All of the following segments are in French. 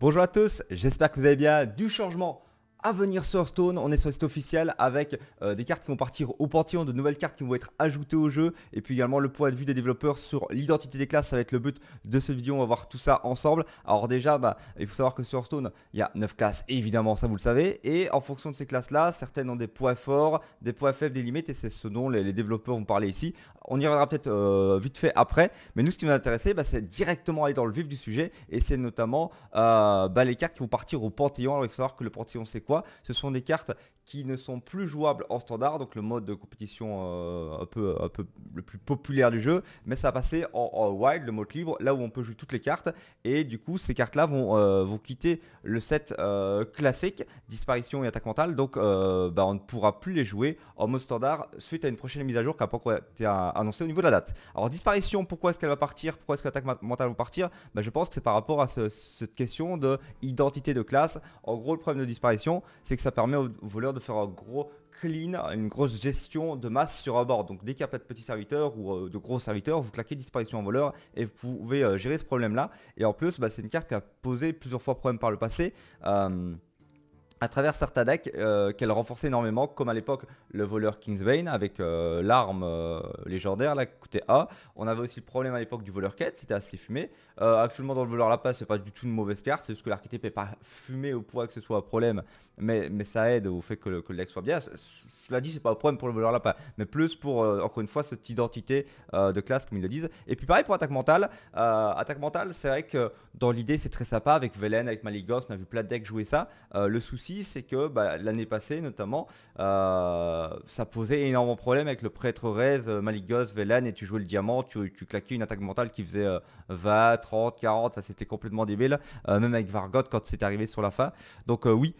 Bonjour à tous, j'espère que vous allez bien. Du changement à venir sur Stone, on est sur le site officiel avec euh, des cartes qui vont partir au panthéon, de nouvelles cartes qui vont être ajoutées au jeu et puis également le point de vue des développeurs sur l'identité des classes, ça va être le but de cette vidéo, on va voir tout ça ensemble. Alors déjà, bah, il faut savoir que sur Stone, il y a 9 classes évidemment, ça vous le savez, et en fonction de ces classes-là, certaines ont des points forts, des points faibles, des limites et c'est ce dont les, développeurs vont parler ici. On y reviendra peut-être euh, vite fait après, mais nous ce qui nous intéressait, bah, c'est directement aller dans le vif du sujet et c'est notamment euh, bah, les cartes qui vont partir au panthéon. Alors il faut savoir que le panthéon c'est ce sont des cartes qui ne sont plus jouables en standard, donc le mode de compétition euh, un, peu, le plus populaire du jeu, mais ça va passer en, wild, le mode libre, là où on peut jouer toutes les cartes, et du coup ces cartes-là vont, euh, quitter le set euh, classique, disparition et attaque mentale, donc bah, on ne pourra plus les jouer en mode standard suite à une prochaine mise à jour qui n'a pas encore été annoncée au niveau de la date. Alors disparition, pourquoi est-ce qu'elle va partir Pourquoi est-ce que l'attaque mentale va partir bah, Je pense que c'est par rapport à cette question de identité de classe. En gros le problème de disparition, c'est que ça permet aux voleurs de faire un gros clean, une grosse gestion de masse sur un bord. Donc dès qu'il n'y a pas de petits serviteurs ou euh, de gros serviteurs, vous claquez disparition en voleur et vous pouvez euh, gérer ce problème-là. Et en plus, bah, c'est une carte qui a posé plusieurs fois problème par le passé. Euh, à travers certains decks euh, qu'elle renforçait énormément, comme à l'époque le voleur Kingsbane avec euh, l'arme euh, légendaire, là, coûtait A. On avait aussi le problème à l'époque du voleur quête, c'était assez fumé. actuellement dans le voleur passe c'est pas du tout une mauvaise carte, c'est juste que l'archétype est pas fumé au point que ce soit un problème, mais, mais ça aide au fait que le, deck soit bien. Cela dit, c'est pas un problème pour le voleur lapin, mais plus pour, encore une fois, cette identité de classe, comme ils le disent. Et puis pareil pour attaque mentale. attaque mentale, c'est vrai que dans l'idée, c'est très sympa, avec Velen, avec Maligos, on a vu plein de decks jouer ça. le souci c'est que bah, l'année passée notamment, euh, ça posait énormément de problèmes avec le prêtre Rez, euh, maligos vélène et tu jouais le diamant, tu, claquais une attaque mentale qui faisait 20, 30, 40, c'était complètement débile, euh, même avec Vargot quand c'est arrivé sur la fin. Donc oui,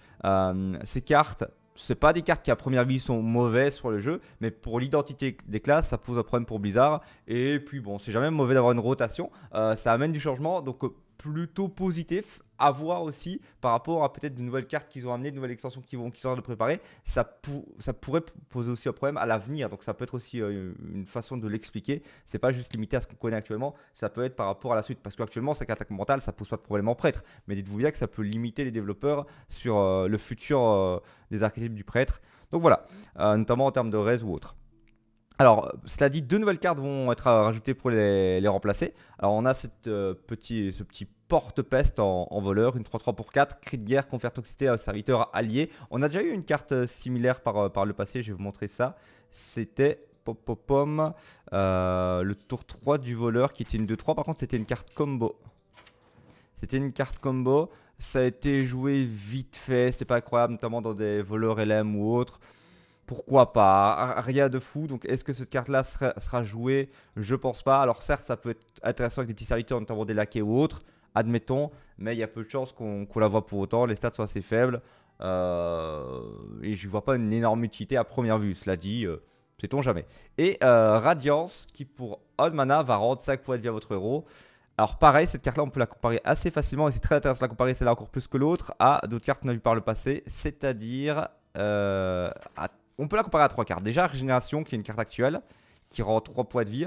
ces cartes c'est pas des cartes qui à première vue sont mauvaises pour le jeu, mais pour l'identité des classes, ça pose un problème pour Blizzard. Et puis bon, c'est jamais mauvais d'avoir une rotation, ça amène du changement, donc plutôt positif à voir aussi par rapport à peut-être de nouvelles cartes qu'ils ont amené de nouvelles extensions qui vont qui sont de préparer, ça, ça pourrait poser aussi un problème à l'avenir. Donc ça peut être aussi euh, une façon de l'expliquer. C'est pas juste limité à ce qu'on connaît actuellement, ça peut être par rapport à la suite. Parce qu'actuellement, sa attaque mentale, ça pose pas de problème en prêtre. Mais dites-vous bien que ça peut limiter les développeurs sur euh, le futur euh, des archétypes du prêtre. Donc voilà, notamment en termes de raise ou autre. Alors, cela dit, deux nouvelles cartes vont être rajoutées pour les, remplacer. Alors, on a euh, ce petit porte-peste en, voleur, une 3-3 pour 4, cri de guerre, confère toxicité à un serviteur allié. On a déjà eu une carte euh, similaire euh, par, le passé, je vais vous montrer ça. C'était pop, le tour 3 du voleur qui était une 2-3, par contre c'était une carte combo. C'était une carte combo, ça a été joué vite fait, c'était pas incroyable, notamment dans des voleurs LM ou autres pourquoi pas, rien de fou. Donc est-ce que cette carte-là sera, jouée Je pense pas. Alors certes, ça peut être intéressant avec des petits serviteurs, notamment des laquais ou autres, admettons, mais il y a peu de chances qu'on la voit pour autant, les stats sont assez faibles, euh, et je vois pas une énorme utilité à première vue, cela dit, euh, sait-on jamais. Et euh, Radiance, qui pour 1 mana va rendre 5 points de vie à votre héros, alors pareil, cette carte-là, on peut la comparer assez facilement, et c'est très intéressant de la comparer, celle-là encore plus que l'autre, à d'autres cartes qu'on a vues par le passé, c'est-à-dire on peut la comparer à trois cartes. Déjà, Régénération, qui est une carte actuelle, qui rend 3 points de vie.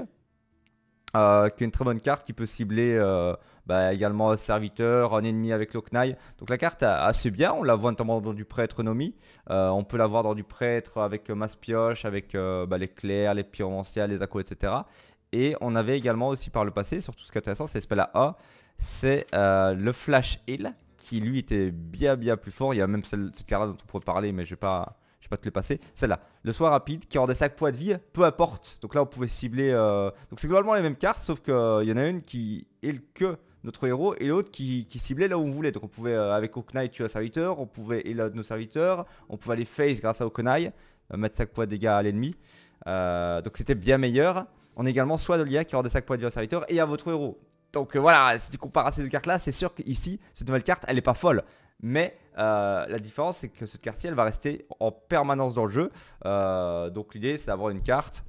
Euh, qui est une très bonne carte qui peut cibler euh, bah, également un serviteur, un ennemi avec l'Oknaï. Donc la carte est assez bien, on la voit notamment dans du prêtre Nomi. Euh, on peut la voir dans du prêtre avec masse pioche, avec bah, les clairs, les pyromanciens, les accos, etc. Et on avait également aussi par le passé, surtout ce qui est intéressant, c'est à A, c'est le Flash Hill, qui lui était bien bien plus fort. Il y a même cette carte dont on pourrait parler, mais je vais pas pas te le passer. Celle-là, le soir rapide, qui rendait 5 poids de vie, peu importe. Donc là, on pouvait cibler... Euh, donc c'est globalement les mêmes cartes, sauf qu'il euh, y en a une qui est que notre héros et l'autre qui, ciblait là où on voulait. Donc on pouvait, euh, avec Okunai, tuer un serviteur, on pouvait et nos serviteurs, on pouvait aller face grâce à Okunai, mettre 5 poids de dégâts à l'ennemi. donc c'était bien meilleur. On a également soit de l'IA qui rendait 5 poids de vie à serviteur et à votre héros. Donc voilà, si tu compares à ces deux cartes là, c'est sûr qu'ici, cette nouvelle carte, elle est pas folle mais euh, la différence c'est que cette carte-ci elle va rester en permanence dans le jeu. Euh, donc l'idée c'est d'avoir une carte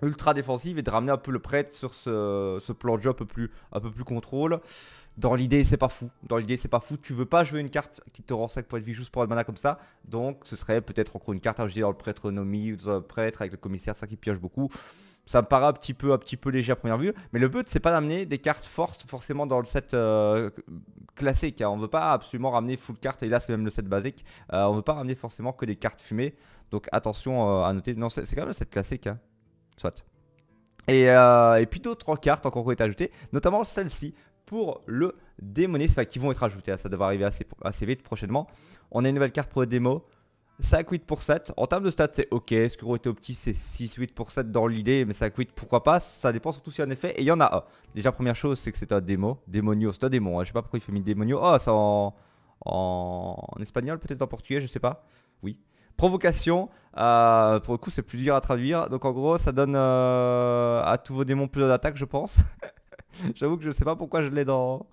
ultra défensive et de ramener un peu le prêtre sur ce, plan de jeu un peu plus, un contrôle. Dans l'idée c'est pas fou, dans l'idée c'est pas fou, tu veux pas jouer une carte qui te rend 5 points de vie juste pour un mana comme ça, donc ce serait peut-être encore une carte à hein, jouer dans le prêtre nomi ou dans le prêtre avec le commissaire, ça qui pioche beaucoup ça me paraît un petit peu, léger à première vue, mais le but c'est pas d'amener des cartes fortes forcément dans le set euh, classique. On hein. On veut pas absolument ramener full carte et là c'est même le set basique. Euh, on ne veut pas ramener forcément que des cartes fumées. Donc attention euh, à noter. Non, c'est quand même le set classique. Hein, soit. Et, puis d'autres cartes encore qui ont été ajoutées, notamment celle-ci pour le démoniste, enfin qui vont être ajoutées. Hein. Ça devrait arriver assez, assez vite prochainement. On a une nouvelle carte pour le démo. 5-8 pour 7. En termes de stats, c'est ok. Ce qui aurait été au c'est 6-8 pour 7 dans l'idée. Mais 5-8, pourquoi pas Ça dépend surtout s'il y a un effet. Et il y en a Déjà, première chose, c'est que c'est un démo. Démonio, c'est un démon. Hein. Je sais pas pourquoi il fait mis démonio. Oh, c'est en... espagnol, peut-être en portugais, je sais pas. Oui. Provocation. Euh, pour le coup, c'est plus dur à traduire. Donc en gros, ça donne euh, à tous vos démons plus d'attaque, je pense. J'avoue que je sais pas pourquoi je l'ai dans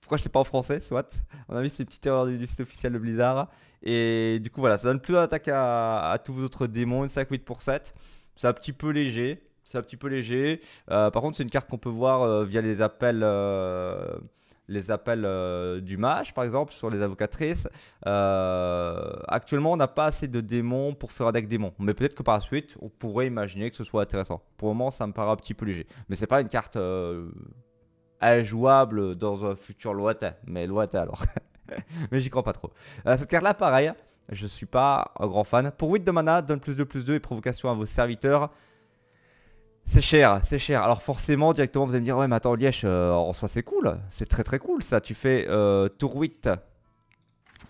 pourquoi je l'ai pas en français, soit. On a vu ces petites erreurs du, site officiel de Blizzard. Et du coup voilà, ça donne plus d'attaque à, tous vos autres démons, une 5-8 pour 7. C'est un petit peu léger. C'est un petit peu léger. Euh, par contre c'est une carte qu'on peut voir euh, via les appels. Euh, les appels du match, par exemple sur les avocatrices actuellement on n'a pas assez de démons pour faire un deck démon mais peut-être que par la suite on pourrait imaginer que ce soit intéressant pour le moment ça me paraît un petit peu léger mais c'est pas une carte jouable dans un futur lointain, mais lointain alors. mais j'y crois pas trop. Euh, cette carte là pareil, je suis pas un grand fan. Pour 8 de mana, donne plus 2 plus 2 et provocation à vos serviteurs. C'est cher, c'est cher. Alors forcément, directement, vous allez me dire, ouais, mais attends, Liège, euh, en soi, c'est cool. C'est très très cool ça. Tu fais euh, tour 8,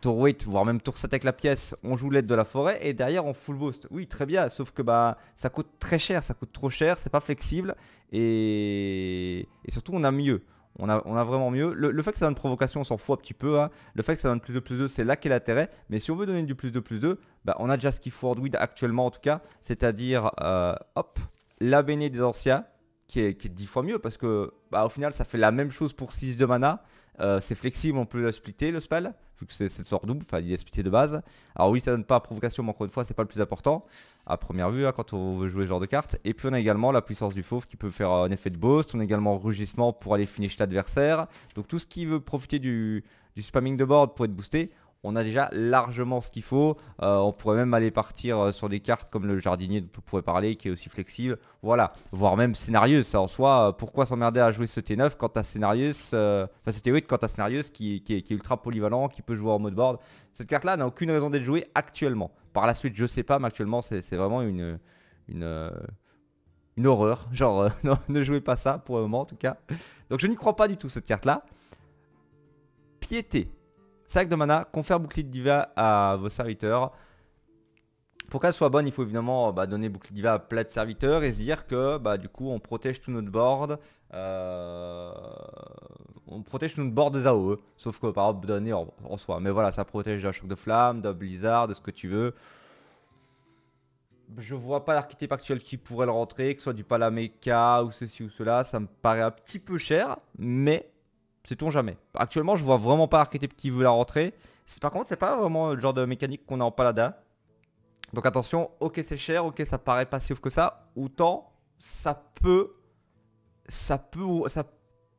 tour 8, voire même tour 7 avec la pièce, on joue l'aide de la forêt et derrière on full boost. Oui, très bien, sauf que bah ça coûte très cher, ça coûte trop cher, c'est pas flexible et... et... surtout on a mieux. On a, on a vraiment mieux. Le, fait que ça donne provocation, on s'en fout un petit peu. Hein. Le fait que ça donne plus de plus 2, c'est là qu'est l'intérêt. Mais si on veut donner du plus de plus de, bah, on a déjà ce qu'il faut weed actuellement en tout cas. C'est-à-dire, euh, hop, la baignée des anciens, qui est, 10 fois mieux parce que bah, au final ça fait la même chose pour 6 de mana. Euh, c'est flexible, on peut le splitter le spell vu que c'est le sort double, il est de base. Alors oui ça donne pas provocation mais encore une fois c'est pas le plus important à première vue hein, quand on veut jouer ce genre de carte. Et puis on a également la puissance du fauve qui peut faire euh, un effet de boost, on a également rugissement pour aller finish l'adversaire. Donc tout ce qui veut profiter du, du spamming de board pour être boosté, on a déjà largement ce qu'il faut. Euh, on pourrait même aller partir euh, sur des cartes comme le jardinier dont on pourrait parler, qui est aussi flexible. Voilà, voire même Scénarius. Ça en soi, euh, pourquoi s'emmerder à jouer ce T9 quand t'as Scénarius, enfin ce T8 quand t'as Scénarius qui, qui, est, ultra polyvalent, qui peut jouer en mode board. Cette carte-là n'a aucune raison d'être jouée actuellement. Par la suite, je sais pas, mais actuellement, c'est vraiment une... une horreur. Genre, ne jouez pas ça pour le moment en tout cas. Donc je n'y crois pas du tout cette carte-là. Piété. Sac de mana, confère bouclier de diva à vos serviteurs. Pour qu'elle soit bonne, il faut évidemment bah, donner bouclier diva à plein de serviteurs et se dire que bah, du coup on protège tout notre board. Euh, on protège tout notre board des AOE. Hein. Sauf que par exemple donner en, soi. Mais voilà, ça protège d'un choc de flamme, d'un blizzard, de ce que tu veux. Je vois pas l'architecte actuel qui pourrait le rentrer, que ce soit du Palameca ou ceci ou cela. Ça me paraît un petit peu cher, mais c'est jamais. Actuellement, je vois vraiment pas Archetype qui veut la rentrer. Par contre, c'est pas vraiment le genre de mécanique qu'on a en Palada. Donc attention, ok c'est cher, ok ça paraît pas si ouf que ça. Autant, ça peut... Ça peut... Ça,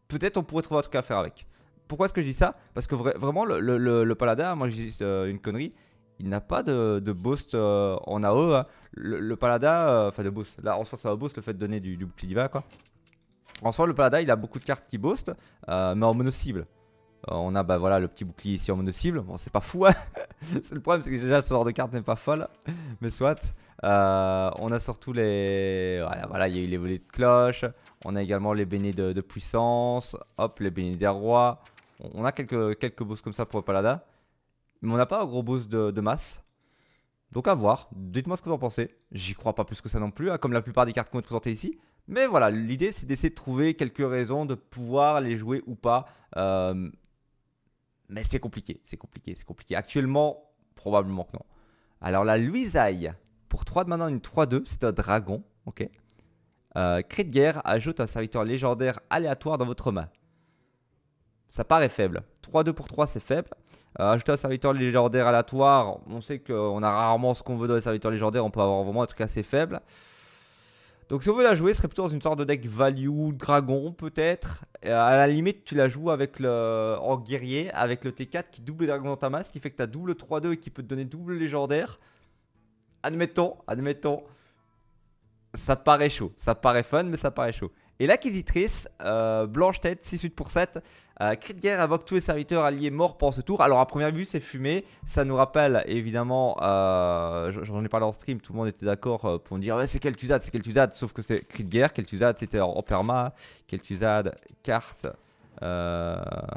Peut-être on pourrait trouver un truc à faire avec. Pourquoi est-ce que je dis ça Parce que vraiment, le, paladin, Palada, moi je euh, une connerie, il n'a pas de, boost euh, en AE. Hein. Le, Palada, euh, enfin de boost, là en soi ça va boost le fait de donner du, du bouclier quoi. En soi, le palada il a beaucoup de cartes qui boostent, euh, mais en mono-cible. Euh, on a bah voilà le petit bouclier ici en mono-cible. Bon, c'est pas fou, hein. c'est Le problème, c'est que déjà, ce genre de carte n'est pas folle, mais soit. Euh, on a surtout les... Voilà, il y a eu les volets de cloche. On a également les bénis de, puissance. Hop, les bénis des rois. On, a quelques, quelques boosts comme ça pour le palada Mais on n'a pas un gros boost de, masse. Donc à voir, dites-moi ce que vous en pensez. J'y crois pas plus que ça non plus, hein, comme la plupart des cartes qu'on va présentées ici. Mais voilà, l'idée c'est d'essayer de trouver quelques raisons de pouvoir les jouer ou pas. Euh, mais c'est compliqué, c'est compliqué, c'est compliqué. Actuellement, probablement que non. Alors la Luisaille, pour 3 de maintenant une 3-2, c'est un dragon, ok. Euh, de guerre ajoute un serviteur légendaire aléatoire dans votre main. Ça paraît faible. 3-2 pour 3 c'est faible. Euh, ajouter un serviteur légendaire aléatoire, on sait qu'on a rarement ce qu'on veut dans les serviteurs légendaires, on peut avoir vraiment un truc assez faible. Donc si on veut la jouer, ce serait plutôt dans une sorte de deck value, dragon peut-être. À la limite, tu la joues avec le, en guerrier, avec le T4 qui double dragon dans ta masse, qui fait que tu as double 3-2 et qui peut te donner double légendaire. Admettons, admettons. Ça paraît chaud, ça paraît fun, mais ça paraît chaud. Et l'acquisitrice, euh, Blanche Tête, 6-8 pour 7, euh, de guerre invoque tous les serviteurs alliés morts pendant ce tour. Alors à première vue c'est fumé, ça nous rappelle évidemment, euh, j'en ai parlé en stream, tout le monde était d'accord euh, pour me dire c'est quel Tuzad, c'est quel Tuzad, sauf que c'est crit de guerre, quel Tuzad, c'était en perma, quel Tuzad, carte, ah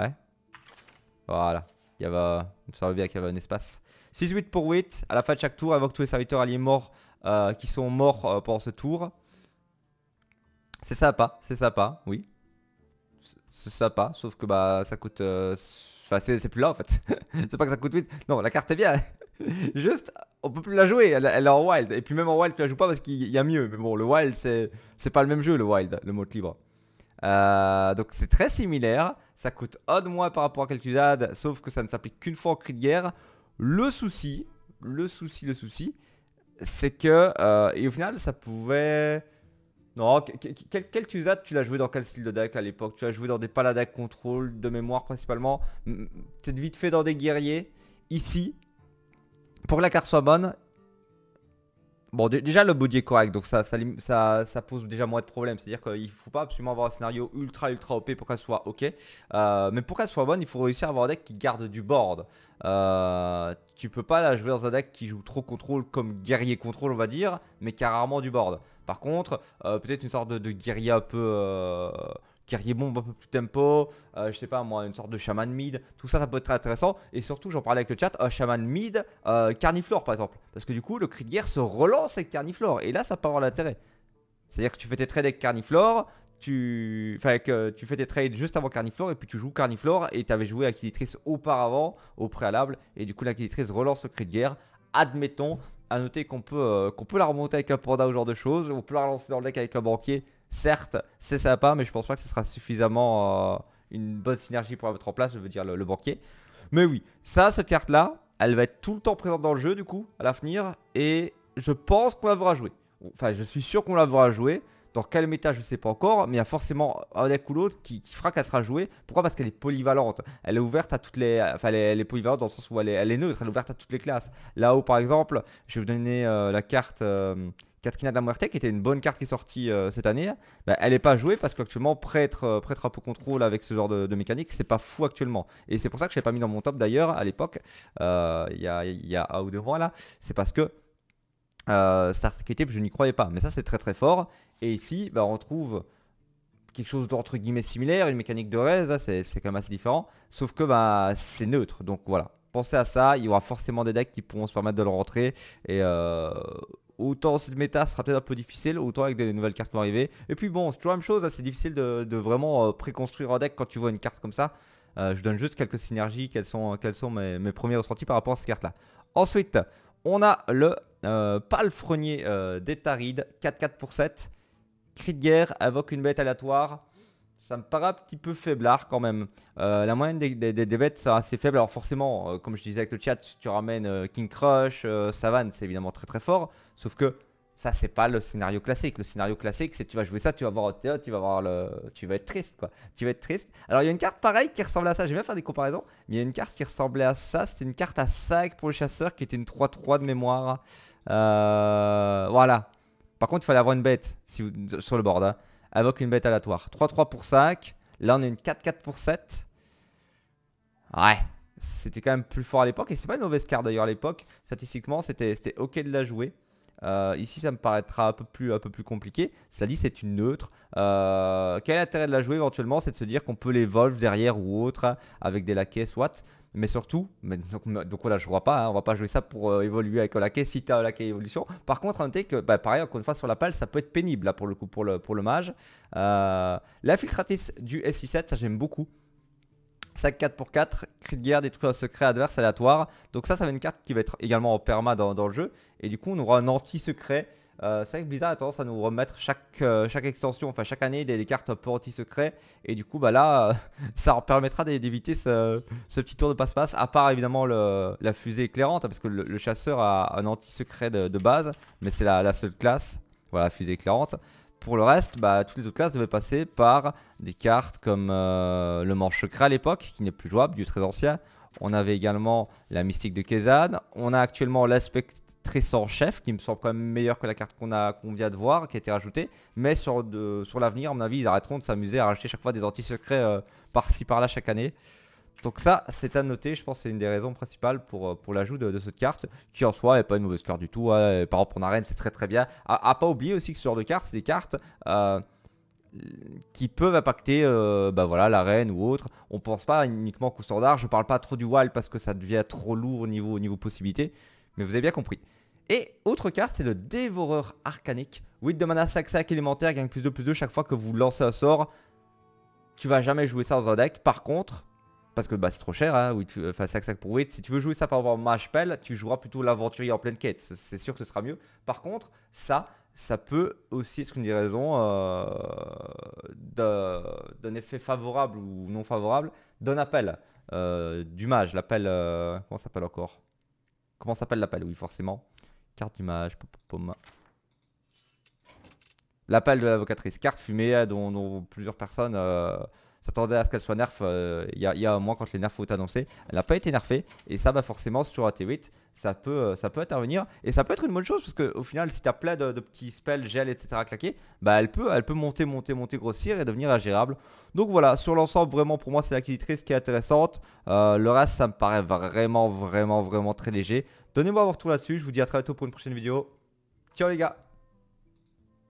ouais, voilà, il y avait, Ça bien qu'il y avait un espace. 6-8 pour 8, à la fin de chaque tour invoque tous les serviteurs alliés morts qui sont morts pendant ce tour. C'est sympa, c'est sympa, oui. C'est sympa, sauf que bah ça coûte... Euh, enfin, c'est plus là en fait. c'est pas que ça coûte vite. Non, la carte est bien. Juste, on peut plus la jouer. Elle, est en wild. Et puis même en wild, tu la joues pas parce qu'il y a mieux. Mais bon, le wild, c'est pas le même jeu, le wild, le mode libre. Euh, donc c'est très similaire. Ça coûte un de moins par rapport à Keltuzad, sauf que ça ne s'applique qu'une fois en cri de guerre. Le souci, le souci, le souci, c'est que... Euh, et au final, ça pouvait... Non, quel, quel tu l'as joué dans quel style de deck à l'époque Tu l'as joué dans des paladins contrôle, de mémoire principalement, peut-être vite fait dans des guerriers. Ici, pour que la carte soit bonne, Bon, déjà le body est correct, donc ça, ça, ça, pose déjà moins de problèmes. C'est-à-dire qu'il ne faut pas absolument avoir un scénario ultra ultra OP pour qu'elle soit ok. Euh, mais pour qu'elle soit bonne, il faut réussir à avoir un deck qui garde du board. Euh, tu peux pas la jouer dans un deck qui joue trop contrôle comme guerrier contrôle on va dire, mais qui a rarement du board. Par contre, euh, peut-être une sorte de, de un peu... Euh, guerrier bombe un peu plus tempo, euh, je sais pas moi, une sorte de chaman mid, tout ça ça peut être très intéressant. Et surtout j'en parlais avec le chat, un chaman mid, carniflore par exemple. Parce que du coup le cri de guerre se relance avec carniflore et là ça peut avoir l'intérêt. C'est-à-dire que tu fais tes trades avec carniflore, tu... tu fais tes trades juste avant carniflore et puis tu joues carniflore et tu avais joué acquisitrice auparavant, au préalable, et du coup l'acquisitrice relance le cri de guerre admettons, à noter qu'on peut, euh, qu'on peut la remonter avec un panda ou ce genre de choses. On peut la relancer dans le deck avec un banquier. Certes, c'est sympa, mais je pense pas que ce sera suffisamment euh, une bonne synergie pour la mettre en place, je veux dire le, banquier. Mais oui, ça, cette carte-là, elle va être tout le temps présente dans le jeu, du coup, à l'avenir. Et je pense qu'on la verra jouer. Enfin, je suis sûr qu'on la verra jouer. Dans quel méta, je sais pas encore, mais il y a forcément un deck ou l'autre qui, fera qu'elle sera jouée. Pourquoi Parce qu'elle est polyvalente. Elle est ouverte à toutes les... Enfin, elle est, polyvalente dans le sens où elle est, neutre, elle est ouverte à toutes les classes. Là-haut, par exemple, je vais vous donner euh, la carte... Euh, Katrina Katkina qui était une bonne carte qui est sortie euh, cette année, bah, elle n'est pas jouée parce qu'actuellement, prêtre, à peu contrôle avec ce genre de, de mécanique, c'est pas fou actuellement. Et c'est pour ça que je l'ai pas mis dans mon top d'ailleurs à l'époque, il y, a, a un ou deux mois là, c'est parce que Star était, je n'y croyais pas. Mais ça, c'est très très fort. Et ici, bah, on trouve quelque chose d'entre guillemets similaire, une mécanique de raise, hein, c'est quand même assez différent. Sauf que bah, c'est neutre, donc voilà. Pensez à ça, il y aura forcément des decks qui pourront se permettre de le rentrer. Et euh, autant cette méta sera peut-être un peu difficile, autant avec des nouvelles cartes qui vont arriver. Et puis bon, c'est toujours la même chose, hein, c'est difficile de, vraiment euh, préconstruire un deck quand tu vois une carte comme ça. Euh, je donne juste quelques synergies, quels sont, sont mes, premiers ressentis par rapport à ces cartes-là. Ensuite, on a le euh, palefrenier 4-4 pour 7 cri de guerre, invoque une bête aléatoire. Ça me paraît un petit peu faiblard quand même. Euh, la moyenne des, bêtes, sera assez faible. Alors forcément, euh, comme je disais avec le chat, si tu ramènes euh, King Crush, Savane, c'est évidemment très très fort. Sauf que ça, c'est pas le scénario classique. Le scénario classique, c'est tu vas jouer ça, tu vas voir tu vas voir le... Tu vas être triste, quoi. Tu vas être triste. Alors, il y a une carte pareille qui ressemble à ça. J'aime bien faire des comparaisons. Mais il y a une carte qui ressemblait à ça. C'était une carte à 5 pour le chasseur qui était une 3-3 de mémoire. voilà. Par contre, il fallait avoir une bête si sur le board. Invoque hein. une bête aléatoire. 3-3 pour 5. Là, on a une 4-4 pour 7. Ouais. C'était quand même plus fort à l'époque. Et c'est pas une mauvaise carte d'ailleurs à l'époque. Statistiquement, c'était ok de la jouer. Euh, ici, ça me paraîtra un peu plus, compliqué. Cela dit, c'est une neutre. Euh, quel intérêt de la jouer éventuellement C'est de se dire qu'on peut les derrière ou autre, avec des laquais, soit mais surtout, donc, là je vois pas, on hein, on va pas jouer ça pour euh, évoluer avec Olaque si tu as Olake évolution. Par contre, notez que bah, pareil, encore une fois sur la palle, ça peut être pénible pour le pour le, pour mage. Euh, L'infiltratrice du SI7, ça j'aime beaucoup. Sac 4 pour 4, cri de guerre, détruire un secret adverse aléatoire. Donc ça, ça va être une carte qui va être également en perma dans, le jeu. Et du coup, on aura un anti-secret. Euh, c'est vrai que Blizzard a tendance à nous remettre chaque, euh, chaque extension, enfin chaque année, des, cartes un peu anti-secret. Et du coup, bah là, ça permettra d'éviter ce, petit tour de passe-passe. À part évidemment la fusée éclairante, hein, parce que le, chasseur a un anti-secret de, base. Mais c'est la, la seule classe. Voilà, fusée éclairante. Pour le reste, bah, toutes les autres classes devaient passer par des cartes comme euh, le manche secret à l'époque, qui n'est plus jouable, du très ancien. On avait également la mystique de Kezan. On a actuellement l'aspect sans chef, qui me semble quand même meilleur que la carte qu'on a vient de voir, qui a été rajoutée. Mais sur, sur l'avenir, à mon avis, ils arrêteront de s'amuser à rajouter chaque fois des anti-secrets euh, par-ci par-là chaque année. Donc ça, c'est à noter, je pense c'est une des raisons principales pour, euh, pour l'ajout de, cette carte, qui en soi n'est pas une mauvaise carte du tout. Hein. Par exemple, en arène, c'est très très bien. À, pas oublier aussi que ce genre de carte, c'est des cartes euh, qui peuvent impacter euh, bah voilà, l'arène ou autre. On pense pas uniquement qu'au standard, je parle pas trop du wild parce que ça devient trop lourd au niveau, niveau possibilité, mais vous avez bien compris. Et autre carte, c'est le dévoreur arcanique. 8 de mana, 5 sac élémentaire, gagne plus de plus de chaque fois que vous lancez un sort. Tu vas jamais jouer ça dans un deck. Par contre, parce que bah, c'est trop cher, hein, oui, enfin sac, sac pour 8. Si tu veux jouer ça par rapport à mage pelle, tu joueras plutôt l'aventurier en pleine quête, c'est sûr que ce sera mieux. Par contre, ça, ça peut aussi être une des raisons euh, d'un effet favorable ou non favorable d'un appel euh, du mage, l'appel, euh, comment s'appelle encore Comment s'appelle l'appel Oui, forcément. Carte du mage, L'appel de l'avocatrice, carte fumée dont plusieurs personnes s'attendait à ce qu'elle soit nerf euh, il, y a, un mois quand les nerfs faut été Elle n'a pas été nerfée et ça va bah, forcément sur AT8 ça peut, euh, ça peut intervenir et ça peut être une bonne chose parce qu'au final si t'as plein de, petits spells, gel etc claqués, bah elle peut, elle peut monter, monter, monter, grossir et devenir ingérable. Donc voilà, sur l'ensemble vraiment pour moi c'est l'acquisitrice qui est intéressante. Euh, le reste ça me paraît vraiment vraiment vraiment très léger. Donnez-moi vos retour là-dessus, je vous dis à très bientôt pour une prochaine vidéo. Ciao les gars